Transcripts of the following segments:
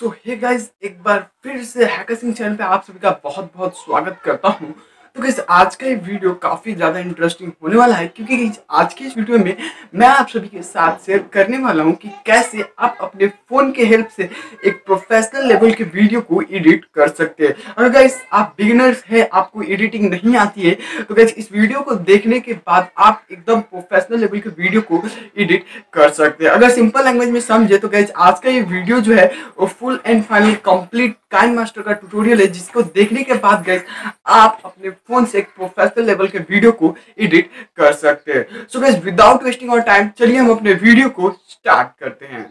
सो hey guys एक बार फिर से हैकर सिंह चैनल पे आप सभी का बहुत बहुत स्वागत करता हूँ तो आज का ये वीडियो काफ़ी ज़्यादा इंटरेस्टिंग होने वाला है क्योंकि आज के इस वीडियो में मैं आप सभी के साथ शेयर करने वाला हूँ कि कैसे आप अपने फ़ोन के हेल्प से एक प्रोफेशनल लेवल के वीडियो को एडिट कर सकते हैं और गैस आप बिगिनर्स हैं आपको एडिटिंग नहीं आती है तो गैस इस वीडियो को देखने के बाद आप एकदम प्रोफेशनल लेवल के वीडियो को एडिट कर सकते हैं अगर सिंपल लैंग्वेज में समझे तो गैस आज का ये वीडियो जो है वो full and final complete KineMaster का ट्यूटोरियल है जिसको देखने के बाद गैस आप अपने फोन से एक प्रोफेशनल लेवल के वीडियो को एडिट कर सकते हैं सो गैस विदाउट वेस्टिंग और टाइम चलिए हम अपने वीडियो को स्टार्ट करते हैं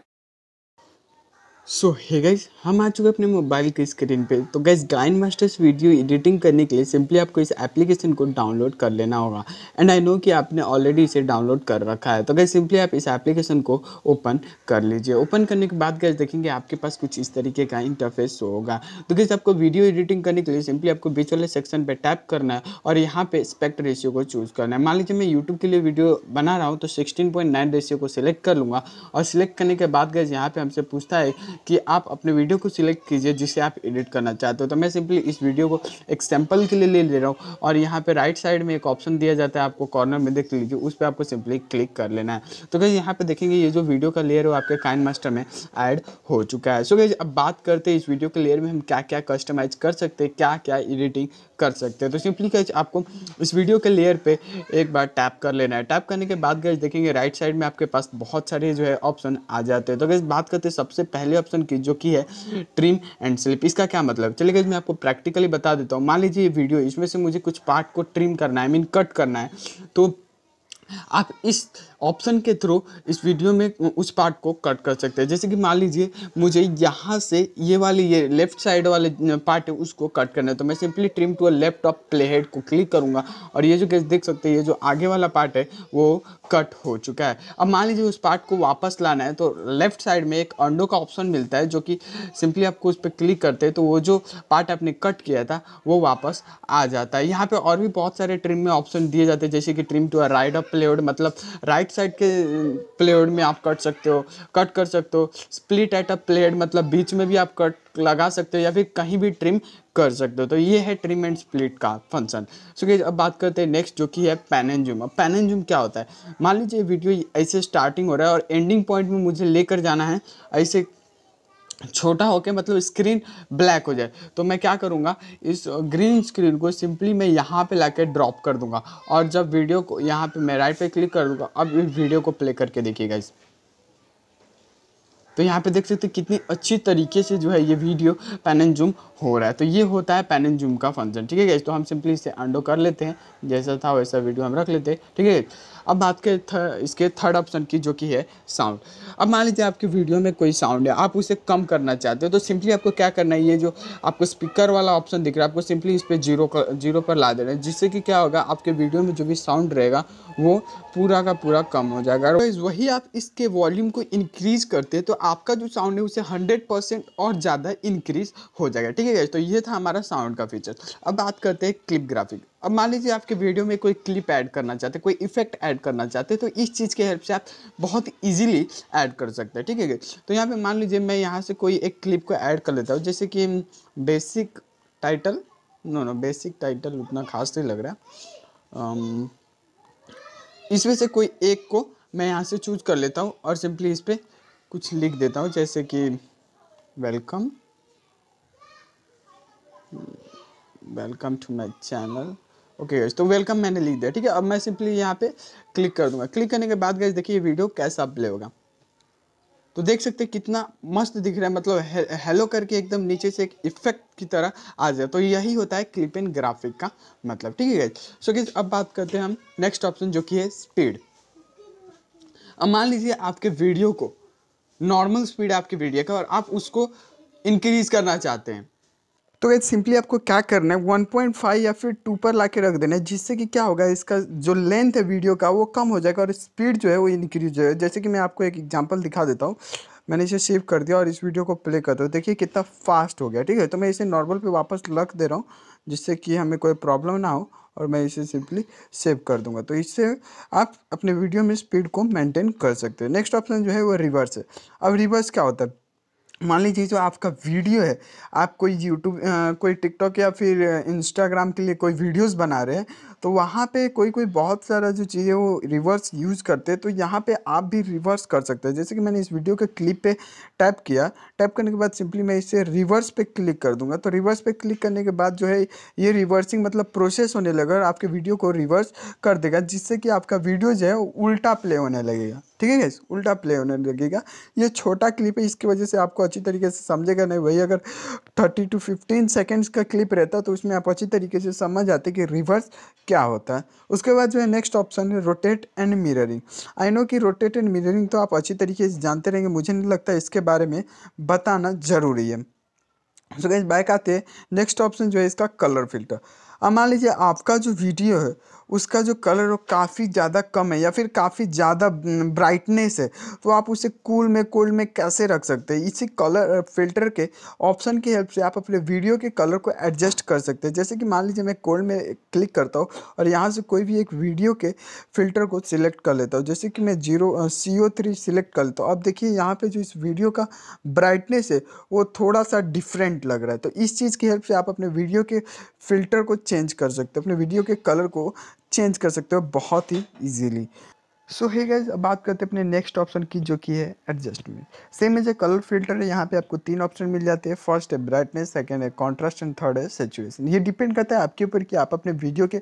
सो है गाइज हम आ चुके हैं अपने मोबाइल की स्क्रीन पे तो guys grind masters video editing करने के लिए सिंपली आपको इस एप्लीकेशन को डाउनलोड कर लेना होगा एंड आई नो कि आपने ऑलरेडी इसे डाउनलोड कर रखा है तो गाइज सिंपली आप इस एप्लीकेशन को ओपन कर लीजिए ओपन करने के बाद गाइज देखेंगे आपके पास कुछ इस तरीके का इंटरफेस होगा तो गाइज आपको वीडियो एडिटिंग करने के लिए सिंपली आपको बीच वाले सेक्शन पर टैप करना है और यहाँ पे स्पेक्ट रेशियो को चूज़ करना है मान लीजिए मैं यूट्यूब के लिए वीडियो बना रहा हूँ तो सिक्सटीन रेशियो को सिलेक्ट कर लूँगा और सिलेक्ट करने के बाद गैस यहाँ पर हमसे पूछता है कि आप अपने वीडियो को सिलेक्ट कीजिए जिसे आप एडिट करना चाहते हो तो मैं सिंपली इस वीडियो को एक सैम्पल के लिए ले ले रहा हूँ और यहाँ पर राइट साइड में एक ऑप्शन दिया जाता है आपको कॉर्नर में देख लीजिए उस पर आपको सिंपली क्लिक कर लेना है तो कैसे यहाँ पर देखेंगे ये जो वीडियो का लेयर है आपके काइन मास्टर में ऐड हो चुका है सो कैसे अब बात करते हैं इस वीडियो के लेयर में हम क्या क्या कस्टमाइज कर सकते हैं क्या क्या एडिटिंग कर सकते हैं तो सिंपली गई आपको इस वीडियो के लेयर पर एक बार टैप कर लेना है टैप करने के बाद गए देखेंगे राइट साइड में आपके पास बहुत सारे जो है ऑप्शन आ जाते हैं तो कैसे बात करते सबसे पहले ऑप्शन की जो की है ट्रिम एंड स्लिप इसका क्या मतलब चलिए मैं आपको प्रैक्टिकली बता देता हूँ मान लीजिए ये वीडियो इसमें से मुझे कुछ पार्ट को ट्रिम करना है आई मीन कट करना है तो आप इस ऑप्शन के थ्रू इस वीडियो में उस पार्ट को कट कर सकते हैं जैसे कि मान लीजिए मुझे यहाँ से ये वाली ये लेफ्ट साइड वाले पार्ट है उसको कट करना है तो मैं simply trim to a left of playhead को क्लिक करूँगा और ये जो कैसे देख सकते हैं ये जो आगे वाला पार्ट है वो कट हो चुका है अब मान लीजिए उस पार्ट को वापस लाना है तो लेफ्ट साइड में एक अंडो का ऑप्शन मिलता है जो कि सिंपली आपको उस पर क्लिक करते हैं तो वो जो पार्ट आपने कट किया था वो वापस आ जाता है यहाँ पे और भी बहुत सारे ट्रिम में ऑप्शन दिए जाते हैं जैसे कि trim to a right up playhead मतलब राइट साइड के प्लेवर्ड में आप कट सकते हो कट कर सकते हो स्प्लिट एट अ प्लेड मतलब बीच में भी आप कट लगा सकते हो या फिर कहीं भी ट्रिम कर सकते हो तो ये है ट्रिम एंड स्प्लिट का फंक्शन सो so, अब बात करते हैं नेक्स्ट जो कि है जूम अब जूम क्या होता है मान लीजिए वीडियो ऐसे स्टार्टिंग हो रहा है और एंडिंग पॉइंट में मुझे लेकर जाना है ऐसे छोटा होके मतलब स्क्रीन ब्लैक हो जाए तो मैं क्या करूँगा इस ग्रीन स्क्रीन को सिंपली मैं यहाँ पे लाके ड्रॉप कर दूँगा और जब वीडियो को यहाँ पे मैं राइट पे क्लिक कर दूँगा अब इस वीडियो को प्ले करके देखिएगा इस तो यहाँ पे देख सकते कितनी अच्छी तरीके से जो है ये वीडियो पैन एंड जूम हो रहा है तो ये होता है पैन एंड जूम का फंक्शन ठीक है तो हम सिंपली इसे अंडो कर लेते हैं जैसा था वैसा वीडियो हम रख लेते हैं ठीक है अब बात करें थ, इसके थर्ड ऑप्शन की जो कि है साउंड अब मान लीजिए आपके वीडियो में कोई साउंड है आप उसे कम करना चाहते हो तो सिंपली आपको क्या करना है ये जो आपको स्पीकर वाला ऑप्शन दिख रहा है आपको सिंपली इस पर जीरो कर जीरो पर ला देना है जिससे कि क्या होगा आपके वीडियो में जो भी साउंड रहेगा वो पूरा का पूरा कम हो जाएगा तो वही आप इसके वॉल्यूम को इंक्रीज़ करते हैं तो आपका जो साउंड है उसे हंड्रेड और ज़्यादा इंक्रीज़ हो जाएगा ठीक है ठीक है तो ये था हमारा साउंड का फीचर अब बात करते हैं क्लिप ग्राफिक अब मान लीजिए आपके वीडियो में कोई क्लिप ऐड करना चाहते कोई इफेक्ट ऐड करना चाहते तो इस चीज़ के हेल्प से आप बहुत इजीली ऐड कर सकते हैं ठीक है तो यहाँ पे मान लीजिए मैं यहाँ से कोई एक क्लिप को ऐड कर लेता हूँ जैसे कि basic title no no basic title उतना खास नहीं लग रहा है um, इसमें से कोई एक को मैं यहाँ से चूज कर लेता हूँ और सिंपली इस पर कुछ लिख देता हूँ जैसे कि welcome welcome to my channel okay guys तो वेलकम मैंने लिख दिया ठीक है अब मैं सिंपली यहाँ पे क्लिक कर दूंगा क्लिक करने के बाद गैस देखिए ये वीडियो कैसा प्ले होगा तो देख सकते कितना मस्त दिख रहा है मतलब हे, हेलो करके एकदम नीचे से एक इफेक्ट की तरह आ जाए तो यही होता है क्लिप इन ग्राफिक का मतलब ठीक है गैस सो गैस अब बात करते हैं हम नेक्स्ट ऑप्शन जो कि है स्पीड अब मान लीजिए आपके वीडियो को नॉर्मल स्पीड आपके वीडियो का और आप उसको इंक्रीज करना चाहते हैं तो गैस सिंपली आपको क्या करना है 1.5 या फिर 2 पर ला के रख देना है जिससे कि क्या होगा इसका जो लेंथ है वीडियो का वो कम हो जाएगा और स्पीड जो है वो इंक्रीज हो जाएगा जैसे कि मैं आपको एक एग्जाम्पल दिखा देता हूँ मैंने इसे सेव कर दिया और इस वीडियो को प्ले कर दो देखिए कितना फास्ट हो गया ठीक है तो मैं इसे नॉर्मल पर वापस रख दे रहा हूँ जिससे कि हमें कोई प्रॉब्लम ना हो और मैं इसे सिंपली सेव कर दूंगा तो इससे आप अपने वीडियो में स्पीड को मेंटेन कर सकते हैं नेक्स्ट ऑप्शन जो है वो रिवर्स है अब रिवर्स क्या होता है मान लीजिए जो आपका वीडियो है आप कोई यूट्यूब कोई टिकटॉक या फिर इंस्टाग्राम के लिए कोई वीडियोस बना रहे हैं तो वहाँ पे कोई कोई बहुत सारा जो चीज़ें वो रिवर्स यूज़ करते हैं तो यहाँ पे आप भी रिवर्स कर सकते हैं जैसे कि मैंने इस वीडियो के क्लिप पे टैप किया टैप करने के बाद सिंपली मैं इसे रिवर्स पे क्लिक कर दूंगा तो रिवर्स पे क्लिक करने के बाद जो है ये रिवर्सिंग मतलब प्रोसेस होने लगा और आपके वीडियो को रिवर्स कर देगा जिससे कि आपका वीडियो जो है उल्टा प्ले होने लगेगा ठीक है गैस उल्टा प्ले होने लगेगा ये छोटा क्लिप है इसकी वजह से आपको अच्छी तरीके से समझेगा नहीं वही अगर थर्टी टू फिफ्टीन सेकेंड्स का क्लिप रहता तो उसमें आप अच्छी तरीके से समझ आते कि रिवर्स क्या होता है उसके बाद जो है नेक्स्ट ऑप्शन है rotate and mirroring I know कि रोटेट एंड मिररिंग तो आप अच्छी तरीके से जानते रहेंगे मुझे नहीं लगता इसके बारे में बताना ज़रूरी है सो गैस बैक आते हैं नेक्स्ट ऑप्शन जो है इसका कलर फिल्टर अब मान लीजिए आपका जो वीडियो है उसका जो कलर वो काफ़ी ज़्यादा कम है या फिर काफ़ी ज़्यादा ब्राइटनेस है तो आप उसे कूल में कोल्ड में कैसे रख सकते हैं इसी कलर फिल्टर के ऑप्शन की हेल्प से आप अपने वीडियो के कलर को एडजस्ट कर सकते हैं जैसे कि मान लीजिए मैं कोल्ड में क्लिक करता हूँ और यहाँ से कोई भी एक वीडियो के फिल्टर को सिलेक्ट कर लेता हूँ जैसे कि मैं zero C O three select कर लेता हूँ अब देखिए यहाँ पे जो इस वीडियो का ब्राइटनेस है वो थोड़ा सा डिफरेंट लग रहा है तो इस चीज़ की हेल्प से आप अपने वीडियो के फिल्टर को चेंज कर सकते हैं अपने वीडियो के कलर को चेंज कर सकते हो बहुत ही इजीली सो है गाइज अब बात करते हैं अपने नेक्स्ट ऑप्शन की जो कि है adjustment same as a colour filter है यहाँ पे आपको तीन ऑप्शन मिल जाते हैं फर्स्ट है ब्राइटनेस सेकंड है कॉन्ट्रास्ट एंड थर्ड है सेचुएशन ये डिपेंड करता है आपके ऊपर कि आप अपने वीडियो के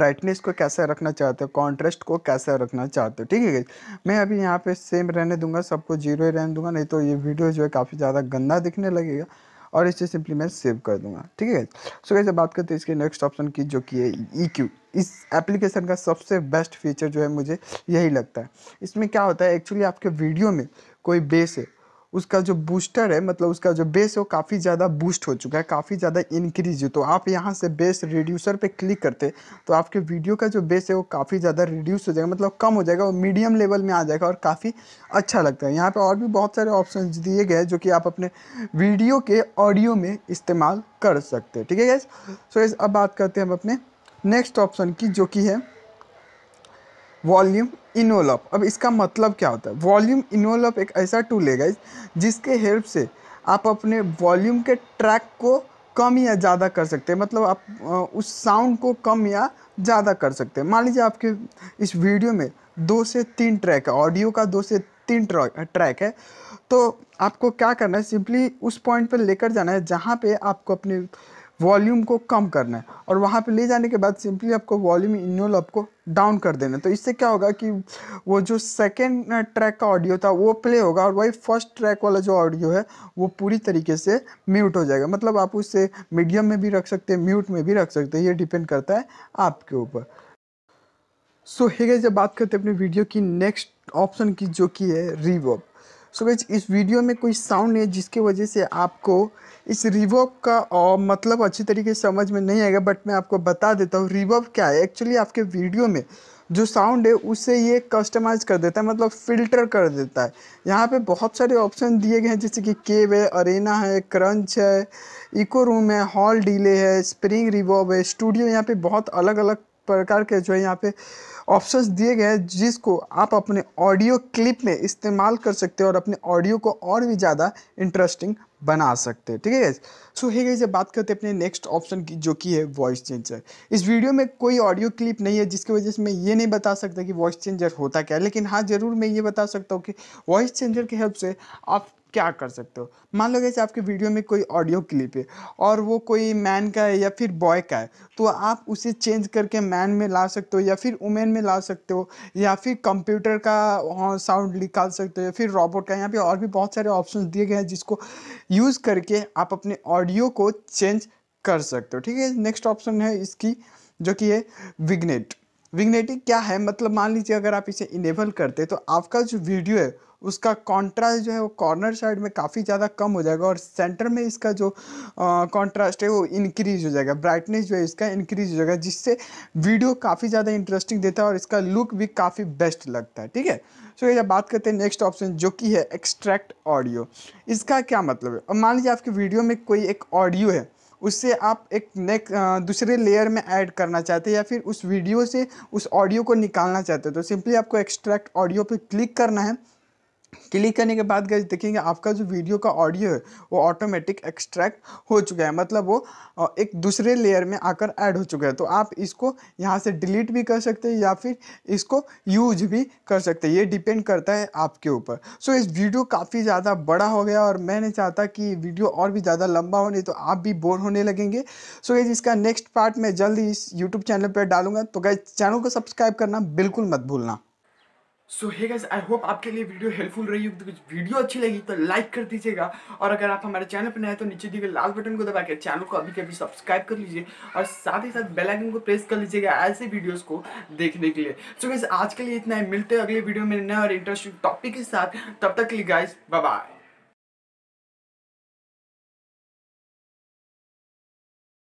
ब्राइटनेस को कैसा रखना चाहते हो कॉन्ट्रास्ट को कैसा रखना चाहते हो ठीक है गाइज मैं अभी यहाँ पर सेम रहने दूंगा सबको जीरो ही रहने दूंगा नहीं तो ये वीडियो जो है काफ़ी ज़्यादा गंदा दिखने लगेगा और इसे सिंपली मैं सेव कर दूंगा ठीक है सो कैसे बात करते हैं इसके नेक्स्ट ऑप्शन की जो कि है ई e क्यू इस एप्लीकेशन का सबसे बेस्ट फीचर जो है मुझे यही लगता है इसमें क्या होता है एक्चुअली आपके वीडियो में कोई बेस है उसका जो बूस्टर है मतलब उसका जो बेस है वो काफ़ी ज़्यादा बूस्ट हो चुका है काफ़ी ज़्यादा इंक्रीज है तो आप यहाँ से बेस रिड्यूसर पे क्लिक करते तो आपके वीडियो का जो बेस है वो काफ़ी ज़्यादा रिड्यूस हो जाएगा मतलब कम हो जाएगा वो मीडियम लेवल में आ जाएगा और काफ़ी अच्छा लगता है यहाँ पर और भी बहुत सारे ऑप्शन दिए गए जो कि आप अपने वीडियो के ऑडियो में इस्तेमाल कर सकते हैं ठीक है गैस सो गैस अब बात करते हैं हम अपने नेक्स्ट ऑप्शन की जो कि है वॉल्यूम इनोलप अब इसका मतलब क्या होता है वॉल्यूम इनोलप एक ऐसा टूल है गाइज जिसके हेल्प से आप अपने वॉल्यूम के ट्रैक को कम या ज़्यादा कर सकते हैं मतलब आप उस साउंड को कम या ज़्यादा कर सकते हैं मान लीजिए आपके इस वीडियो में दो से तीन ट्रैक है ऑडियो का दो से तीन ट्रैक है तो आपको क्या करना है सिंपली उस पॉइंट पर लेकर जाना है जहाँ पे आपको अपने वॉल्यूम को कम करना है और वहाँ पे ले जाने के बाद सिंपली आपको वॉल्यूम इन्योल आपको डाउन कर देना है तो इससे क्या होगा कि वो जो सेकेंड ट्रैक का ऑडियो था वो प्ले होगा और वही फर्स्ट ट्रैक वाला जो ऑडियो है वो पूरी तरीके से म्यूट हो जाएगा मतलब आप उससे मीडियम में भी रख सकते हैं म्यूट में भी रख सकते हैं ये डिपेंड करता है आपके ऊपर सो so, हे जब बात करते हैं अपने वीडियो की नेक्स्ट ऑप्शन की जो कि है रिवर्ब सो गई इस वीडियो में कोई साउंड नहीं है जिसकी वजह से आपको इस रिवॉक का और मतलब अच्छी तरीके से समझ में नहीं आएगा बट मैं आपको बता देता हूँ रिवॉक क्या है एक्चुअली आपके वीडियो में जो साउंड है उसे ये कस्टमाइज़ कर देता है मतलब फ़िल्टर कर देता है यहाँ पे बहुत सारे ऑप्शन दिए गए हैं जैसे कि केव है अरेना है क्रंच है इको रूम है हॉल डीले है स्प्रिंग रिवॉव है स्टूडियो यहाँ पे बहुत अलग अलग प्रकार के जो है यहाँ पे ऑप्शंस दिए गए हैं जिसको आप अपने ऑडियो क्लिप में इस्तेमाल कर सकते हो और अपने ऑडियो को और भी ज़्यादा इंटरेस्टिंग बना सकते हैं ठीक है सो हे गई जब बात करते हैं अपने नेक्स्ट ऑप्शन की जो कि है वॉइस चेंजर इस वीडियो में कोई ऑडियो क्लिप नहीं है जिसकी वजह से मैं ये नहीं बता सकता कि वॉइस चेंजर होता क्या है लेकिन हाँ ज़रूर मैं ये बता सकता हूँ कि वॉइस चेंजर की हेल्प से आप क्या कर सकते हो मान लो जैसे आपके वीडियो में कोई ऑडियो क्लिप है और वो कोई मैन का है या फिर बॉय का है तो आप उसे चेंज करके मैन में ला सकते हो या फिर वुमेन में ला सकते हो या फिर कंप्यूटर का साउंड निकाल सकते हो या फिर रोबोट का यहाँ पे और भी बहुत सारे ऑप्शन दिए गए हैं जिसको यूज़ करके आप अपने ऑडियो को चेंज कर सकते हो ठीक है नेक्स्ट ऑप्शन है इसकी जो कि है विग्नेट विग्नेटिंग क्या है मतलब मान लीजिए अगर आप इसे इनेबल करते तो आपका जो वीडियो है उसका कॉन्ट्रास्ट जो है वो कॉर्नर साइड में काफ़ी ज़्यादा कम हो जाएगा और सेंटर में इसका जो कॉन्ट्रास्ट है वो इंक्रीज हो जाएगा ब्राइटनेस जो है इसका इंक्रीज हो जाएगा जिससे वीडियो काफ़ी ज़्यादा इंटरेस्टिंग देता है और इसका लुक भी काफ़ी बेस्ट लगता है ठीक है सो ये जब बात करते हैं नेक्स्ट ऑप्शन जो कि है एक्सट्रैक्ट ऑडियो इसका क्या मतलब है और मान लीजिए आपकी वीडियो में कोई एक ऑडियो है उससे आप एक नेक दूसरे लेयर में ऐड करना चाहते हैं या फिर उस वीडियो से उस ऑडियो को निकालना चाहते हैं तो सिंपली आपको एक्सट्रैक्ट ऑडियो पे क्लिक करना है क्लिक करने के बाद गए देखेंगे आपका जो वीडियो का ऑडियो है वो ऑटोमेटिक एक्सट्रैक्ट हो चुका है मतलब वो एक दूसरे लेयर में आकर ऐड हो चुका है तो आप इसको यहाँ से डिलीट भी कर सकते हैं या फिर इसको यूज भी कर सकते हैं ये डिपेंड करता है आपके ऊपर सो so, इस वीडियो काफ़ी ज़्यादा बड़ा हो गया और मैं नहीं चाहता कि वीडियो और भी ज़्यादा लंबा हो नहीं तो आप भी बोर होने लगेंगे सो so, इसका नेक्स्ट पार्ट मैं जल्द इस यूट्यूब चैनल पर डालूंगा तो गए चैनल को सब्सक्राइब करना बिल्कुल मत भूलना सो है गाइस आई होप आपके लिए वीडियो हेल्पफुल रही होगी तो कुछ वीडियो अच्छी लगी तो लाइक कर दीजिएगा और अगर आप हमारे चैनल पर नए तो नीचे दिए गए लाल बटन को दबा के चैनल को अभी कभी सब्सक्राइब कर लीजिए और साथ ही साथ बेल आइकन को प्रेस कर लीजिएगा ऐसे वीडियोस को देखने के लिए सो so आज के लिए इतना ही मिलते हैं अगले वीडियो में नए और इंटरेस्टिंग टॉपिक के साथ तब तक के लिए गाइस बाय